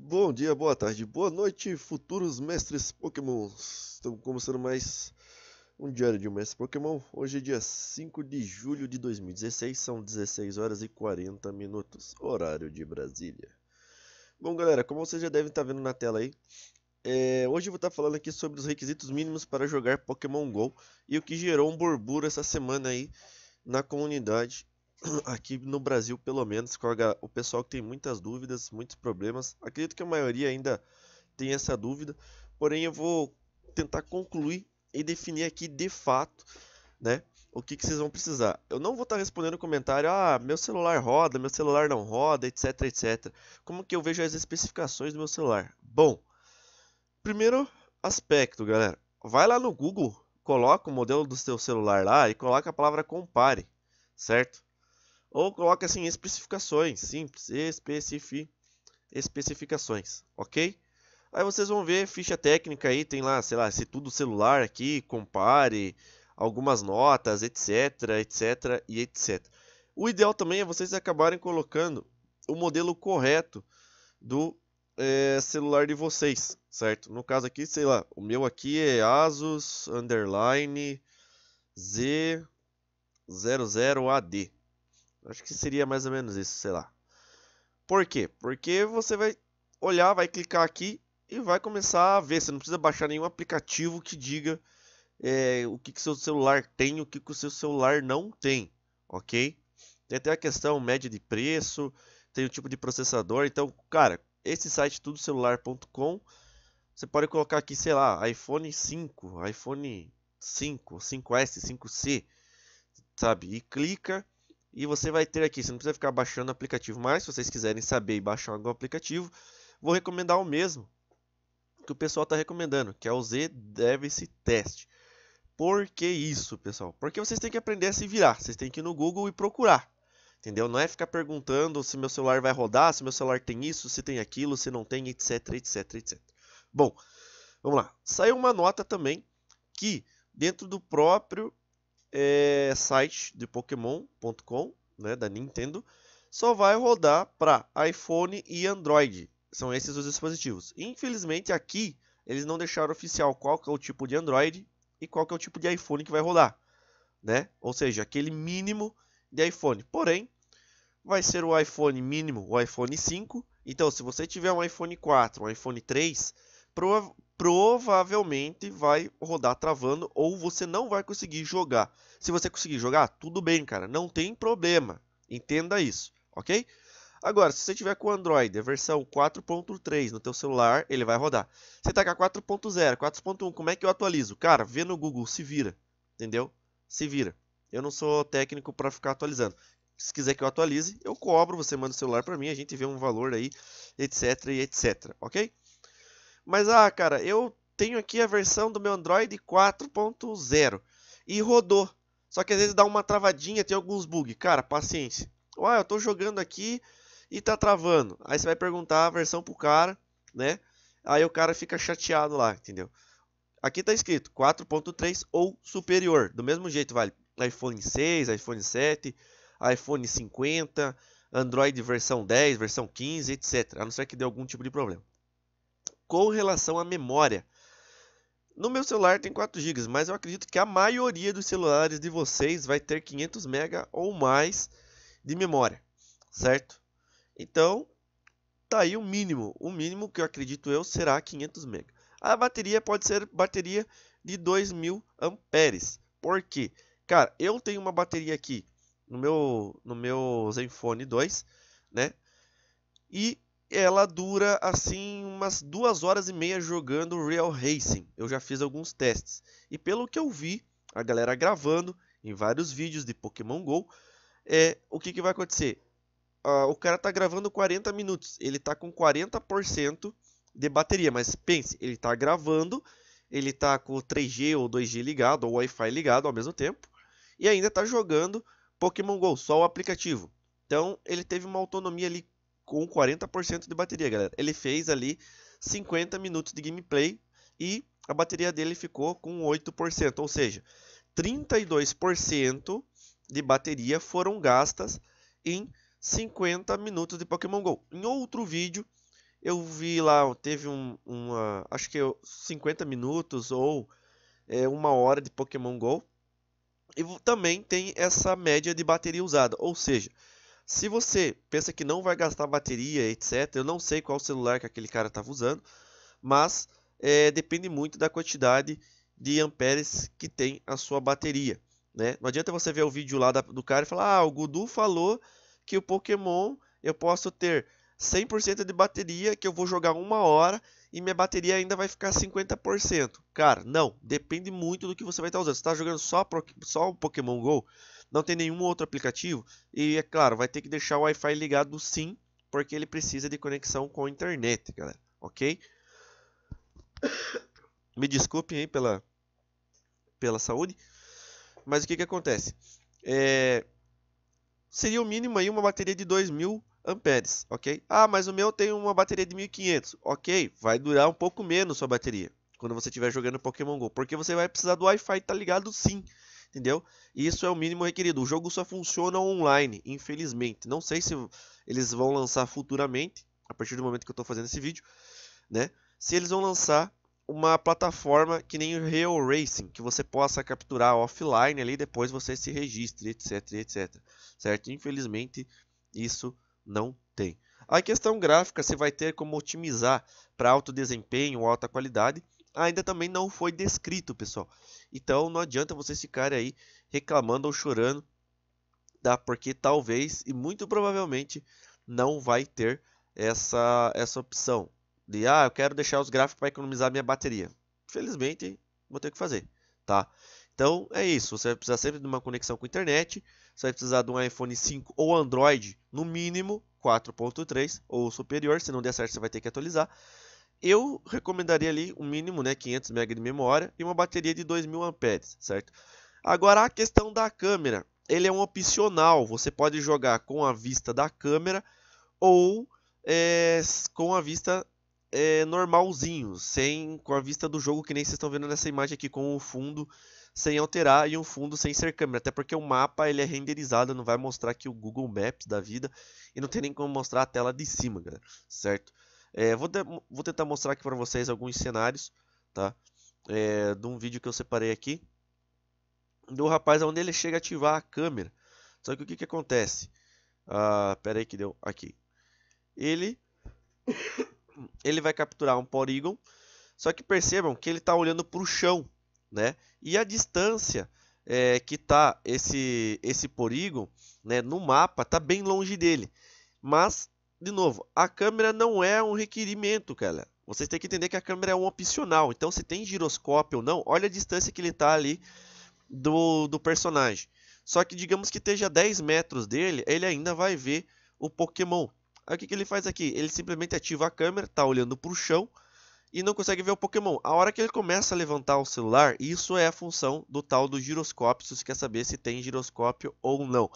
Bom dia, boa tarde, boa noite, futuros mestres Pokémon. Estamos começando mais um diário de um mestre pokémon. Hoje é dia 5 de julho de 2016, são 16 horas e 40 minutos, horário de Brasília. Bom galera, como vocês já devem estar tá vendo na tela aí, é... hoje eu vou estar tá falando aqui sobre os requisitos mínimos para jogar Pokémon GO e o que gerou um borburo essa semana aí na comunidade aqui no Brasil, pelo menos, com o pessoal que tem muitas dúvidas, muitos problemas. Acredito que a maioria ainda tem essa dúvida, porém eu vou tentar concluir e definir aqui de fato, né? O que, que vocês vão precisar? Eu não vou estar tá respondendo comentário, ah, meu celular roda, meu celular não roda, etc, etc. Como que eu vejo as especificações do meu celular? Bom, primeiro aspecto, galera, vai lá no Google, coloca o modelo do seu celular lá e coloca a palavra compare, certo? Ou coloque assim especificações, simples, especifi, especificações, ok? Aí vocês vão ver ficha técnica aí, tem lá, sei lá, se tudo celular aqui, compare, algumas notas, etc, etc e etc. O ideal também é vocês acabarem colocando o modelo correto do é, celular de vocês, certo? No caso aqui, sei lá, o meu aqui é Asus Underline Z00AD, Acho que seria mais ou menos isso, sei lá. Por quê? Porque você vai olhar, vai clicar aqui e vai começar a ver. Você não precisa baixar nenhum aplicativo que diga é, o que, que seu celular tem e o que, que o seu celular não tem, ok? Tem até a questão média de preço, tem o tipo de processador. Então, cara, esse site tudocelular.com, você pode colocar aqui, sei lá, iPhone 5, iPhone 5, 5S, 5C, sabe? E clica e você vai ter aqui, você não precisa ficar baixando o aplicativo mais. Se vocês quiserem saber e baixar algum aplicativo, vou recomendar o mesmo que o pessoal está recomendando, que é o Z-Device Test. Por que isso, pessoal? Porque vocês têm que aprender a se virar. Vocês têm que ir no Google e procurar. Entendeu? Não é ficar perguntando se meu celular vai rodar, se meu celular tem isso, se tem aquilo, se não tem, etc, etc, etc. Bom, vamos lá. Saiu uma nota também que dentro do próprio é, site de Pokémon.com, né, da Nintendo, só vai rodar para iPhone e Android. São esses os dispositivos. Infelizmente aqui eles não deixaram oficial qual que é o tipo de Android e qual que é o tipo de iPhone que vai rodar, né? Ou seja, aquele mínimo de iPhone. Porém, vai ser o iPhone mínimo, o iPhone 5. Então, se você tiver um iPhone 4, um iPhone 3, provavelmente vai rodar travando ou você não vai conseguir jogar. Se você conseguir jogar, tudo bem, cara, não tem problema. Entenda isso, ok? Agora, se você tiver com Android, a versão 4.3 no teu celular, ele vai rodar. Você tá com a 4.0, 4.1, como é que eu atualizo? Cara, vê no Google, se vira, entendeu? Se vira. Eu não sou técnico para ficar atualizando. Se quiser que eu atualize, eu cobro, você manda o celular para mim, a gente vê um valor aí, etc, etc, ok? Mas ah, cara, eu tenho aqui a versão do meu Android 4.0 e rodou. Só que às vezes dá uma travadinha, tem alguns bugs. Cara, paciência. Uai, eu estou jogando aqui e tá travando. Aí você vai perguntar a versão pro cara, né? Aí o cara fica chateado lá, entendeu? Aqui tá escrito 4.3 ou superior. Do mesmo jeito vale iPhone 6, iPhone 7, iPhone 50, Android versão 10, versão 15, etc. A não ser que dê algum tipo de problema com relação à memória. No meu celular tem 4 GB, mas eu acredito que a maioria dos celulares de vocês vai ter 500 MB ou mais de memória, certo? Então, tá aí o mínimo. O mínimo que eu acredito eu será 500 MB. A bateria pode ser bateria de 2000 amperes. Por quê? Cara, eu tenho uma bateria aqui no meu no meu Zenfone 2, né? E ela dura assim umas duas horas e meia jogando Real Racing. Eu já fiz alguns testes e pelo que eu vi a galera gravando em vários vídeos de Pokémon Go, é o que, que vai acontecer? Ah, o cara tá gravando 40 minutos, ele tá com 40% de bateria, mas pense, ele tá gravando, ele tá com 3G ou 2G ligado ou Wi-Fi ligado ao mesmo tempo e ainda tá jogando Pokémon Go só o aplicativo. Então ele teve uma autonomia ali com 40% de bateria, galera. Ele fez ali 50 minutos de gameplay e a bateria dele ficou com 8%, ou seja, 32% de bateria foram gastas em 50 minutos de Pokémon GO. Em outro vídeo, eu vi lá, teve um, uma, acho que 50 é minutos ou é, uma hora de Pokémon GO. E também tem essa média de bateria usada, ou seja, se você pensa que não vai gastar bateria, etc., eu não sei qual celular que aquele cara estava usando, mas é, depende muito da quantidade de amperes que tem a sua bateria. Né? Não adianta você ver o vídeo lá do cara e falar: Ah, o Gudu falou que o Pokémon eu posso ter 100% de bateria, que eu vou jogar uma hora e minha bateria ainda vai ficar 50%. Cara, não, depende muito do que você vai estar tá usando. Você está jogando só, só o Pokémon GO, não tem nenhum outro aplicativo. E é claro, vai ter que deixar o Wi-Fi ligado sim, porque ele precisa de conexão com a internet, galera. Ok? Me desculpem aí pela, pela saúde. Mas o que, que acontece? É, seria o mínimo aí uma bateria de 2000 amperes, ok? Ah, mas o meu tem uma bateria de 1500, ok? Vai durar um pouco menos sua bateria quando você estiver jogando Pokémon GO, porque você vai precisar do Wi-Fi tá ligado sim entendeu? E isso é o mínimo requerido. O jogo só funciona online, infelizmente. Não sei se eles vão lançar futuramente, a partir do momento que eu estou fazendo esse vídeo, né? Se eles vão lançar uma plataforma que nem o Real Racing, que você possa capturar offline ali, depois você se registre, etc, etc. Certo? Infelizmente, isso não tem. A questão gráfica, você vai ter como otimizar para alto desempenho, alta qualidade, ainda também não foi descrito, pessoal. Então não adianta vocês ficarem aí reclamando ou chorando, tá? Porque talvez e muito provavelmente não vai ter essa essa opção de ah, eu quero deixar os gráficos para economizar minha bateria. Felizmente, vou ter que fazer, tá? Então é isso, você vai precisar sempre de uma conexão com a internet, você vai precisar de um iPhone 5 ou Android, no mínimo 4.3 ou superior, se não der certo você vai ter que atualizar eu recomendaria ali um mínimo, né, 500 MB de memória e uma bateria de 2000 amperes, certo? Agora a questão da câmera, ele é um opcional, você pode jogar com a vista da câmera ou é, com a vista é, normalzinho, sem com a vista do jogo que nem vocês estão vendo nessa imagem aqui com o fundo sem alterar e um fundo sem ser câmera, até porque o mapa ele é renderizado, não vai mostrar que o Google Maps da vida e não tem nem como mostrar a tela de cima, galera, certo? É, vou, de, vou, tentar mostrar aqui para vocês alguns cenários, tá? É, de um vídeo que eu separei aqui. Do rapaz onde ele chega a ativar a câmera. Só que o que, que acontece? Ah, pera aí que deu aqui. Ele... ele vai capturar um Porygon. Só que percebam que ele está olhando para o chão, né? E a distância é, que está esse, esse Porygon né, no mapa está bem longe dele. Mas de novo, a câmera não é um requerimento, cara. Vocês têm que entender que a câmera é um opcional. Então, se tem giroscópio ou não, olha a distância que ele está ali do, do personagem. Só que digamos que esteja 10 metros dele, ele ainda vai ver o Pokémon. Aí o que, que ele faz aqui? Ele simplesmente ativa a câmera, está olhando para o chão e não consegue ver o Pokémon. A hora que ele começa a levantar o celular, isso é a função do tal do giroscópio, se você quer saber se tem giroscópio ou não.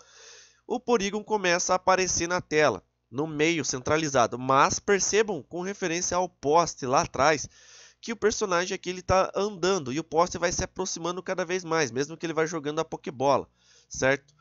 O Porygon começa a aparecer na tela no meio, centralizado. Mas percebam, com referência ao poste lá atrás, que o personagem aqui está andando e o poste vai se aproximando cada vez mais, mesmo que ele vá jogando a pokebola, certo?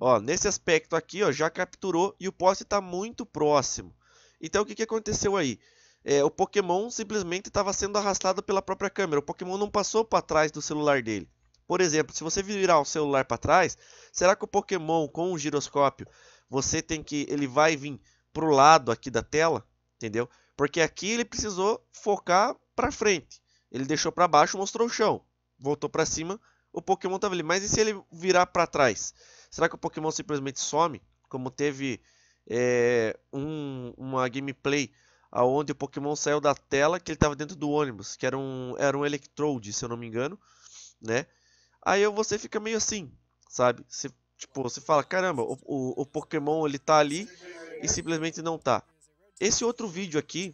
Ó, nesse aspecto aqui, ó, já capturou e o poste está muito próximo. Então o que, que aconteceu aí? É, o Pokémon simplesmente estava sendo arrastado pela própria câmera. O Pokémon não passou para trás do celular dele. Por exemplo, se você virar o celular para trás, será que o Pokémon com o giroscópio você tem que ele vai vir pro lado aqui da tela, entendeu? Porque aqui ele precisou focar para frente. Ele deixou para baixo, mostrou o chão. Voltou para cima, o Pokémon estava ali. Mas e se ele virar para trás? Será que o Pokémon simplesmente some? Como teve é, um, uma gameplay aonde o Pokémon saiu da tela que ele estava dentro do ônibus, que era um, era um Electrode, se eu não me engano, né? Aí você fica meio assim, sabe? Você Tipo, você fala, caramba, o, o, o Pokémon ele tá ali e simplesmente não tá. Esse outro vídeo aqui,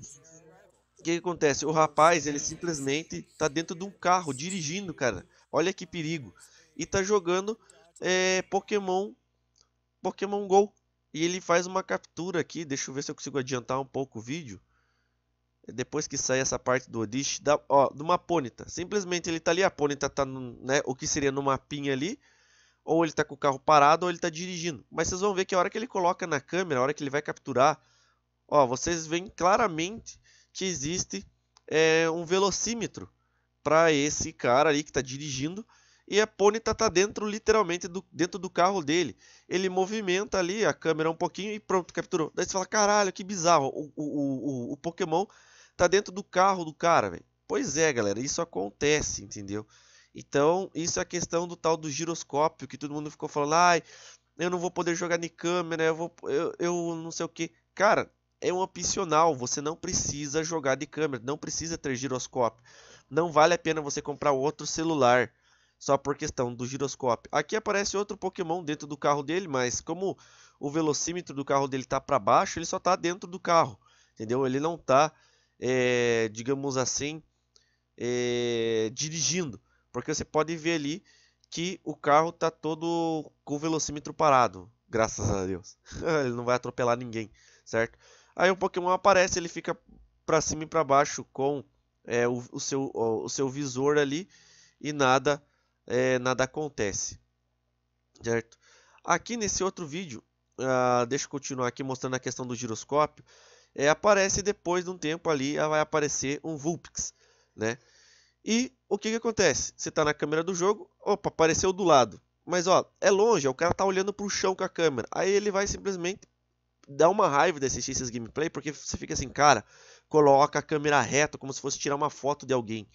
o que, que acontece? O rapaz, ele simplesmente tá dentro de um carro, dirigindo, cara. Olha que perigo. E tá jogando é, Pokémon, Pokémon GO. E ele faz uma captura aqui, deixa eu ver se eu consigo adiantar um pouco o vídeo. Depois que sai essa parte do Odish, da, ó, de uma Pônita. Simplesmente ele tá ali, a Pônita tá, no, né, o que seria no mapinha ali ou ele está com o carro parado ou ele está dirigindo. Mas vocês vão ver que a hora que ele coloca na câmera, a hora que ele vai capturar, ó, vocês veem claramente que existe é, um velocímetro para esse cara ali que está dirigindo e a Pony está tá dentro, literalmente, do, dentro do carro dele. Ele movimenta ali a câmera um pouquinho e pronto, capturou. Daí você fala, caralho, que bizarro, o, o, o, o Pokémon está dentro do carro do cara, velho. Pois é, galera, isso acontece, entendeu? Então, isso é a questão do tal do giroscópio, que todo mundo ficou falando, ai, eu não vou poder jogar de câmera, eu vou eu, eu não sei o que. Cara, é um opcional, você não precisa jogar de câmera, não precisa ter giroscópio. Não vale a pena você comprar outro celular só por questão do giroscópio. Aqui aparece outro Pokémon dentro do carro dele, mas como o velocímetro do carro dele tá para baixo, ele só tá dentro do carro, entendeu? Ele não tá, é, digamos assim, é, dirigindo. Porque você pode ver ali que o carro tá todo com o velocímetro parado, graças a Deus. ele não vai atropelar ninguém, certo? Aí o Pokémon aparece, ele fica para cima e para baixo com é, o, o, seu, o, o, seu visor ali e nada é, nada acontece, certo? Aqui nesse outro vídeo, uh, deixa eu continuar aqui mostrando a questão do giroscópio. É, aparece depois de um tempo ali, vai aparecer um Vulpix, né? E o que, que acontece? Você está na câmera do jogo, opa, apareceu do lado. Mas ó, é longe, o cara tá olhando pro chão com a câmera. Aí ele vai simplesmente dar uma raiva de assistir esses gameplay, porque você fica assim, cara, coloca a câmera reta como se fosse tirar uma foto de alguém,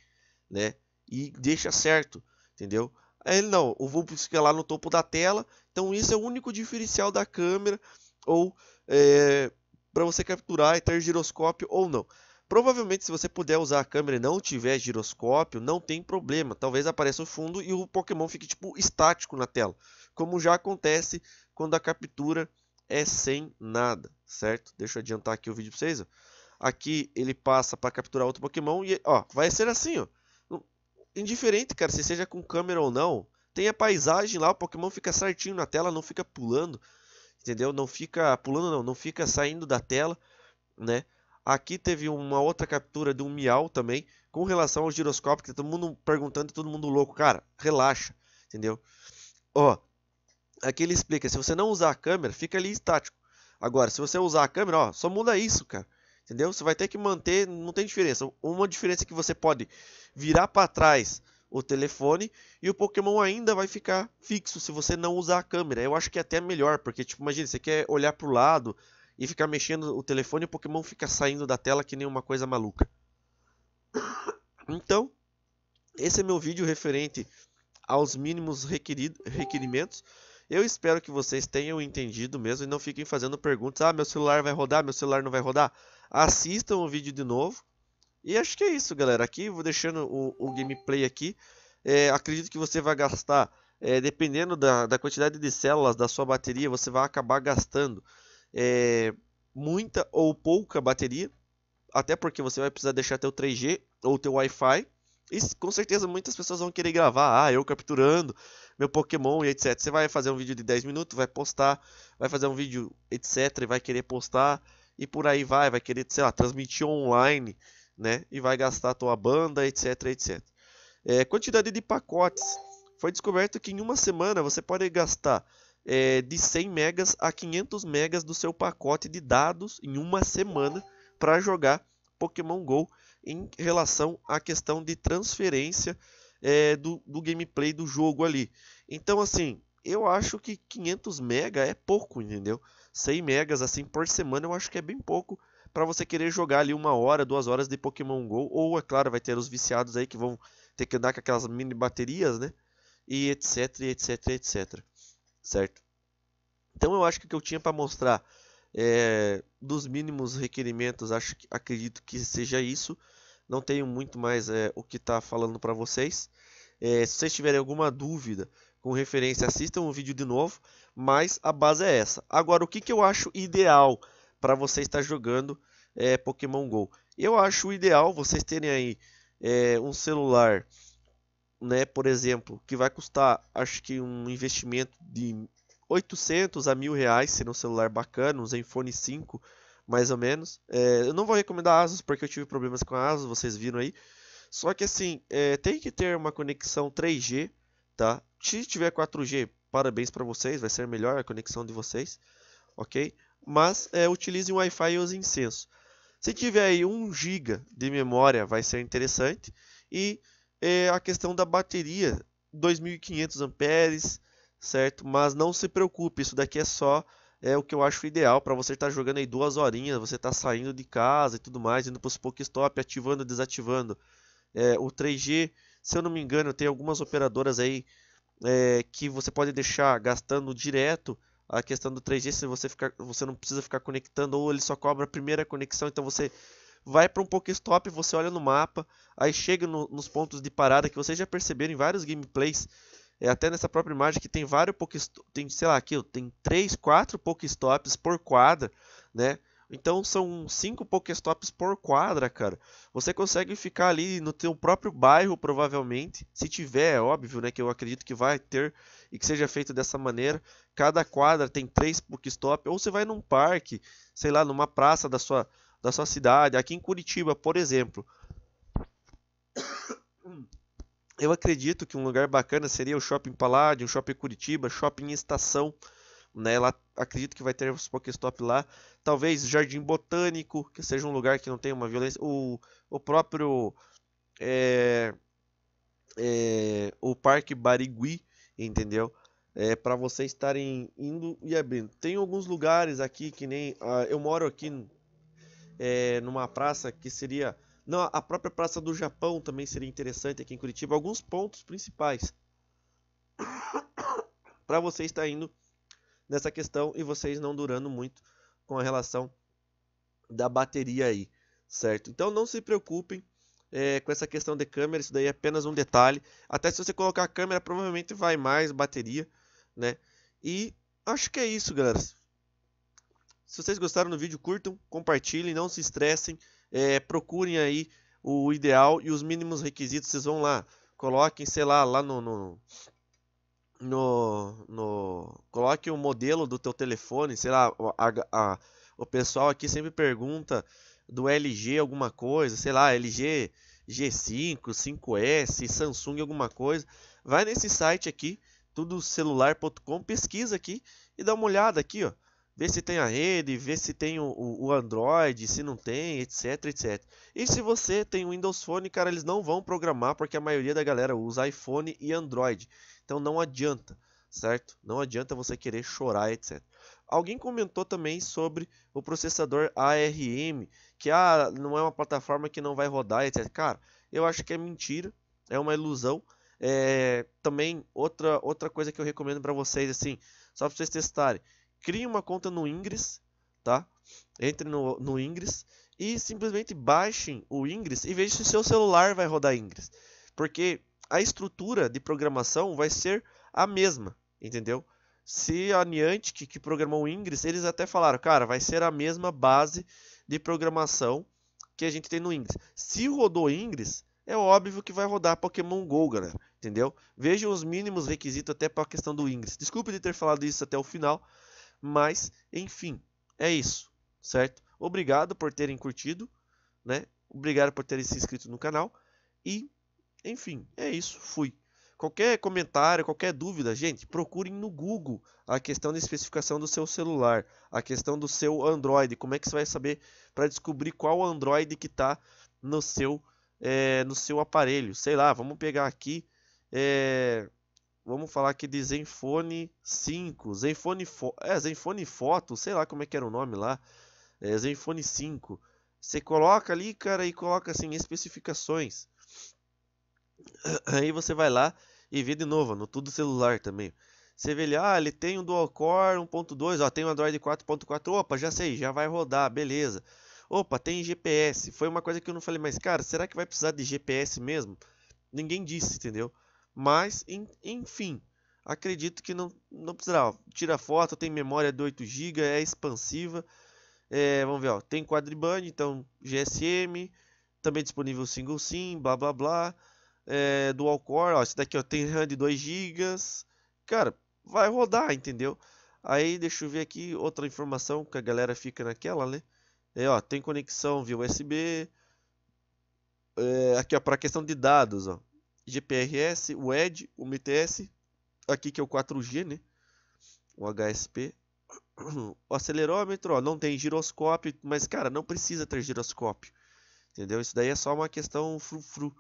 né? E deixa certo, entendeu? Aí ele não, o vulpo fica lá no topo da tela. Então isso é o único diferencial da câmera ou é, eh, para você capturar e ter giroscópio ou não. Provavelmente se você puder usar a câmera e não tiver giroscópio, não tem problema. Talvez apareça o fundo e o Pokémon fique tipo estático na tela. Como já acontece quando a captura é sem nada, certo? Deixa eu adiantar aqui o vídeo para vocês. Ó. Aqui ele passa para capturar outro Pokémon e ó, vai ser assim, ó. Indiferente, cara, se seja com câmera ou não, tem a paisagem lá, o Pokémon fica certinho na tela, não fica pulando, entendeu? Não fica pulando, não, não fica saindo da tela, né? Aqui teve uma outra captura de um miau também, com relação ao giroscópio, que tá todo mundo perguntando, todo mundo louco. Cara, relaxa, entendeu? Ó, aqui ele explica, se você não usar a câmera, fica ali estático. Agora, se você usar a câmera, ó, só muda isso, cara. Entendeu? Você vai ter que manter, não tem diferença. Uma diferença é que você pode virar para trás o telefone e o Pokémon ainda vai ficar fixo se você não usar a câmera. Eu acho que é até melhor, porque tipo, imagina, você quer olhar para o lado, e ficar mexendo o telefone, o Pokémon fica saindo da tela que nem uma coisa maluca. Então, esse é meu vídeo referente aos mínimos requerimentos. Eu espero que vocês tenham entendido mesmo e não fiquem fazendo perguntas. Ah, meu celular vai rodar, meu celular não vai rodar. Assistam o vídeo de novo. E acho que é isso, galera. Aqui vou deixando o, o gameplay aqui. É, acredito que você vai gastar, é, dependendo da, da quantidade de células da sua bateria, você vai acabar gastando é, muita ou pouca bateria, até porque você vai precisar deixar teu 3G ou teu Wi-Fi. E com certeza muitas pessoas vão querer gravar, ah, eu capturando meu Pokémon e etc. Você vai fazer um vídeo de 10 minutos, vai postar, vai fazer um vídeo etc, e vai querer postar e por aí vai, vai querer, sei lá, transmitir online, né? E vai gastar tua banda, etc, etc. É, quantidade de pacotes. Foi descoberto que em uma semana você pode gastar é, de 100 megas a 500 megas do seu pacote de dados em uma semana para jogar Pokémon Go em relação à questão de transferência é, do, do, gameplay do jogo ali. Então, assim, eu acho que 500 mega é pouco, entendeu? 100 megas assim por semana eu acho que é bem pouco para você querer jogar ali uma hora, duas horas de Pokémon Go. Ou, é claro, vai ter os viciados aí que vão ter que andar com aquelas mini baterias, né? E etc, etc, etc certo? Então eu acho que o que eu tinha para mostrar é, dos mínimos requerimentos, acho, acredito que seja isso. Não tenho muito mais é, o que estar tá falando para vocês. É, se vocês tiverem alguma dúvida com referência, assistam o vídeo de novo. Mas a base é essa. Agora, o que, que eu acho ideal para você estar jogando é, Pokémon GO? Eu acho ideal vocês terem aí é, um celular né, por exemplo, que vai custar, acho que um investimento de 800 a mil reais, se um celular bacana, um Zenfone 5, mais ou menos. É, eu não vou recomendar Asus porque eu tive problemas com a Asus, vocês viram aí. Só que assim, é, tem que ter uma conexão 3G, tá? Se tiver 4G, parabéns para vocês, vai ser melhor a conexão de vocês, ok? Mas é, utilize o Wi-Fi e os incenso. Se tiver aí 1 GB de memória, vai ser interessante. E é a questão da bateria, 2500 amperes, certo? Mas não se preocupe, isso daqui é só é o que eu acho ideal para você estar tá jogando aí duas horinhas, você está saindo de casa e tudo mais, indo para os Pokestop, ativando, desativando. É, o 3G, se eu não me engano, tem algumas operadoras aí é, que você pode deixar gastando direto a questão do 3G, se você ficar, você não precisa ficar conectando ou ele só cobra a primeira conexão, então você vai para um Pokéstop, você olha no mapa, aí chega no, nos pontos de parada que vocês já perceberam em vários gameplays, é, até nessa própria imagem que tem vários Pokéstops, tem, sei lá, aqui, tem 3, 4 Pokéstops por quadra, né? Então são 5 Pokéstops por quadra, cara. Você consegue ficar ali no seu próprio bairro, provavelmente. Se tiver, é óbvio, né? Que eu acredito que vai ter e que seja feito dessa maneira. Cada quadra tem 3 Pokéstops. Ou você vai num parque, sei lá, numa praça da sua, da sua cidade. Aqui em Curitiba, por exemplo. Eu acredito que um lugar bacana seria o Shopping Paládio, Shopping Curitiba, Shopping Estação. Né? Lá, acredito que vai ter os Pokéstop lá. Talvez Jardim Botânico, que seja um lugar que não tenha uma violência. O, o próprio. É, é, o Parque Barigui, entendeu? É, para vocês estarem indo e abrindo. Tem alguns lugares aqui que nem. Ah, eu moro aqui é, numa praça que seria. Não, a própria Praça do Japão também seria interessante aqui em Curitiba. Alguns pontos principais para você estar indo nessa questão e vocês não durando muito com a relação da bateria aí, certo? Então não se preocupem é, com essa questão de câmera, isso daí é apenas um detalhe. Até se você colocar a câmera, provavelmente vai mais bateria, né? E acho que é isso, galera. Se vocês gostaram do vídeo, curtam, compartilhem, não se estressem, é, procurem aí o ideal e os mínimos requisitos. Vocês vão lá, coloquem, sei lá, lá no, no no, no coloque o modelo do teu telefone, sei lá, a, a, o pessoal aqui sempre pergunta do LG alguma coisa, sei lá, LG G5, 5S, Samsung alguma coisa. Vai nesse site aqui, tudocelular.com, pesquisa aqui e dá uma olhada aqui, ó ver se tem a rede, ver se tem o, o, Android, se não tem, etc, etc. E se você tem o Windows Phone, cara, eles não vão programar porque a maioria da galera usa iPhone e Android. Então não adianta, certo? Não adianta você querer chorar, etc. Alguém comentou também sobre o processador ARM, que ah, não é uma plataforma que não vai rodar, etc. Cara, eu acho que é mentira, é uma ilusão. É, também outra outra coisa que eu recomendo para vocês assim, só para vocês testarem crie uma conta no Ingress, tá? Entre no, no Ingress e simplesmente baixem o Ingress e vejam se seu celular vai rodar Ingress. Porque a estrutura de programação vai ser a mesma, entendeu? Se a Niantic, que programou o Ingress, eles até falaram, cara, vai ser a mesma base de programação que a gente tem no Ingress. Se rodou Ingress, é óbvio que vai rodar Pokémon GO, galera. Entendeu? Vejam os mínimos requisitos até para a questão do Ingress. Desculpe de ter falado isso até o final, mas, enfim, é isso, certo? Obrigado por terem curtido, né? Obrigado por terem se inscrito no canal e, enfim, é isso, fui. Qualquer comentário, qualquer dúvida, gente, procurem no Google a questão da especificação do seu celular, a questão do seu Android, como é que você vai saber para descobrir qual Android que está no seu é, no seu aparelho. Sei lá, vamos pegar aqui é, Vamos falar aqui de Zenfone 5, Zenfone, Fo é, Zenfone Foto, sei lá como é que era o nome lá, é, Zenfone 5. Você coloca ali, cara, e coloca assim, especificações. Aí você vai lá e vê de novo, no tudo celular também. Você vê ele, ah, ele tem um dual core 1.2, ó, tem um Android 4.4, opa, já sei, já vai rodar, beleza. Opa, tem GPS. Foi uma coisa que eu não falei, mais cara, será que vai precisar de GPS mesmo? Ninguém disse, entendeu? Mas, enfim, acredito que não, não precisará. Tira foto, tem memória de 8 GB, é expansiva. É, vamos ver, ó, tem quadriband, então GSM, também disponível single SIM, blá blá blá. É, dual core, ó, esse daqui ó, tem RAM de 2 GB. Cara, vai rodar, entendeu? Aí deixa eu ver aqui outra informação que a galera fica naquela, né? É, ó, tem conexão via USB. É, aqui ó, para questão de dados, ó, GPRS, o ED, o MTS, aqui que é o 4G, né? O HSP. O acelerômetro, ó, não tem giroscópio, mas cara, não precisa ter giroscópio. Entendeu? Isso daí é só uma questão frufru,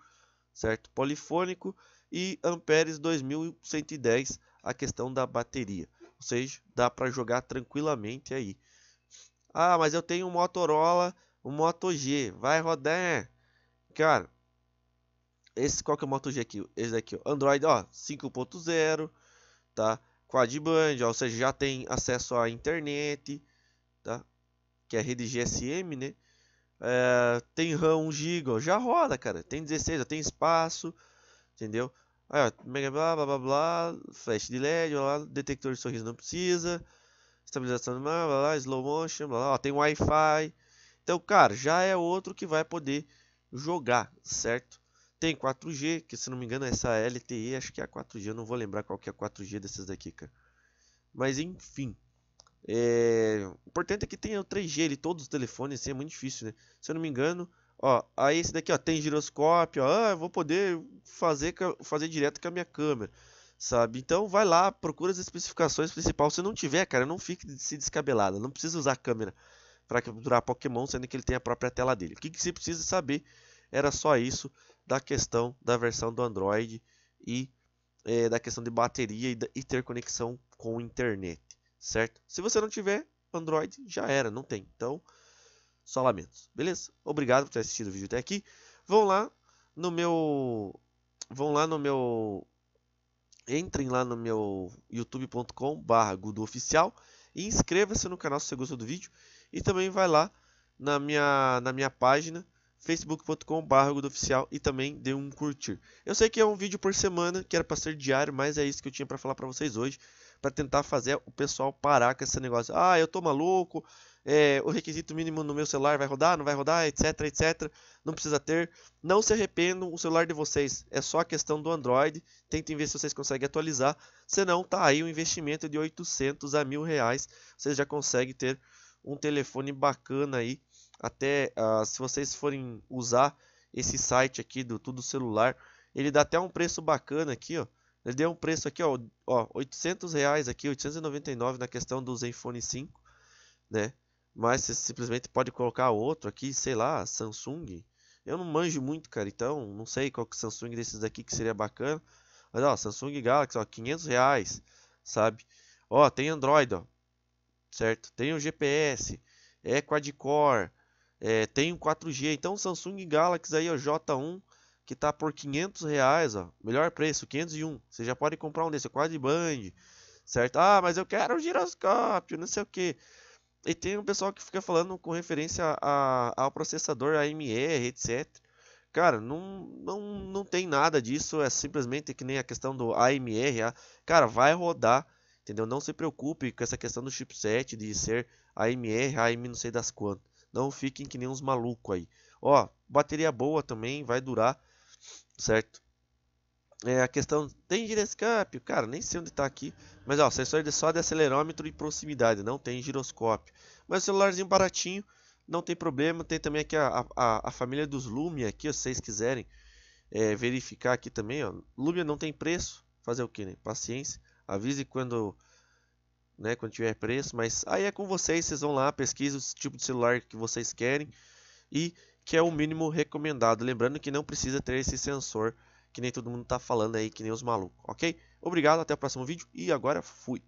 certo? Polifônico e amperes 2110 a questão da bateria. Ou seja, dá para jogar tranquilamente aí. Ah, mas eu tenho um Motorola, um Moto G, vai rodar. Cara, esse qual que é o Moto G aqui? Esse daqui, ó. Android, ó, 5.0, tá? Quadband, ó, ou seja, já tem acesso à internet, tá? Que é a rede GSM, né? É, tem RAM 1 GB, já roda, cara. Tem 16, tem espaço, entendeu? Aí, ó, mega blá, blá, blá, blá, flash de LED, detector de sorriso não precisa, estabilização, blá, blá, blá slow motion, blá, ó, tem Wi-Fi. Então, cara, já é outro que vai poder jogar, certo? Tem 4G, que se não me engano é essa LTE, acho que é a 4G, eu não vou lembrar qual que é a 4G dessas daqui, cara. Mas enfim, é... o importante é que tenha o 3G ele todos os telefones, assim, é muito difícil, né? Se eu não me engano, ó, aí esse daqui, ó, tem giroscópio, ó, ah, eu vou poder fazer, fazer direto com a minha câmera, sabe? Então vai lá, procura as especificações principais, se não tiver, cara, não fique se descabelada, não precisa usar a câmera para capturar Pokémon, sendo que ele tem a própria tela dele. O que, que você precisa saber? Era só isso da questão da versão do Android e é, da questão de bateria e, e ter conexão com internet, certo? Se você não tiver Android, já era, não tem. Então, só lamentos, beleza? Obrigado por ter assistido o vídeo até aqui. Vão lá no meu... Vão lá no meu... Entrem lá no meu youtube.com barra Oficial e inscreva-se no canal se você gostou do vídeo. E também vai lá na minha, na minha página facebook.com.br e também dê um curtir. Eu sei que é um vídeo por semana, que era para ser diário, mas é isso que eu tinha para falar para vocês hoje, para tentar fazer o pessoal parar com esse negócio. Ah, eu tô maluco, é, o requisito mínimo no meu celular vai rodar, não vai rodar, etc, etc. Não precisa ter. Não se arrependam, o celular de vocês é só a questão do Android. Tentem ver se vocês conseguem atualizar. Senão, tá aí um investimento de 800 a mil reais. Vocês já conseguem ter um telefone bacana aí até uh, se vocês forem usar esse site aqui do Tudo Celular, ele dá até um preço bacana aqui, ó. Ele deu um preço aqui, ó, ó 800 reais aqui, 899 na questão do Zenfone 5, né? Mas você simplesmente pode colocar outro aqui, sei lá, Samsung. Eu não manjo muito, cara, então não sei qual que Samsung desses aqui que seria bacana. Mas ó, Samsung Galaxy, ó, 500 reais, sabe? Ó, tem Android, ó, certo? Tem o GPS, é quad-core, é, tem um 4G, então Samsung Galaxy aí, ó, J1, que tá por 500 reais, ó, melhor preço, 501. Você já pode comprar um desse, é quad band, certo? Ah, mas eu quero um giroscópio, não sei o que. E tem um pessoal que fica falando com referência a, ao processador AMR, etc. Cara, não, não, não tem nada disso, é simplesmente que nem a questão do AMR. A, cara, vai rodar, entendeu? Não se preocupe com essa questão do chipset, de ser AMR, AM não sei das quantas. Não fiquem que nem uns malucos aí. Ó, bateria boa também, vai durar, certo? É, a questão tem giroscópio, cara, nem sei onde tá aqui, mas ó, sensor de só de é acelerômetro e proximidade, não tem giroscópio. Mas celularzinho baratinho, não tem problema, tem também aqui a, a, a família dos Lumia aqui, se vocês quiserem é, verificar aqui também, ó. Lumia não tem preço, fazer o que, né? Paciência. Avise quando né, quando tiver preço, mas aí é com vocês, vocês vão lá, pesquisa o tipo de celular que vocês querem e que é o mínimo recomendado, lembrando que não precisa ter esse sensor que nem todo mundo tá falando aí, que nem os malucos, ok? Obrigado, até o próximo vídeo e agora fui!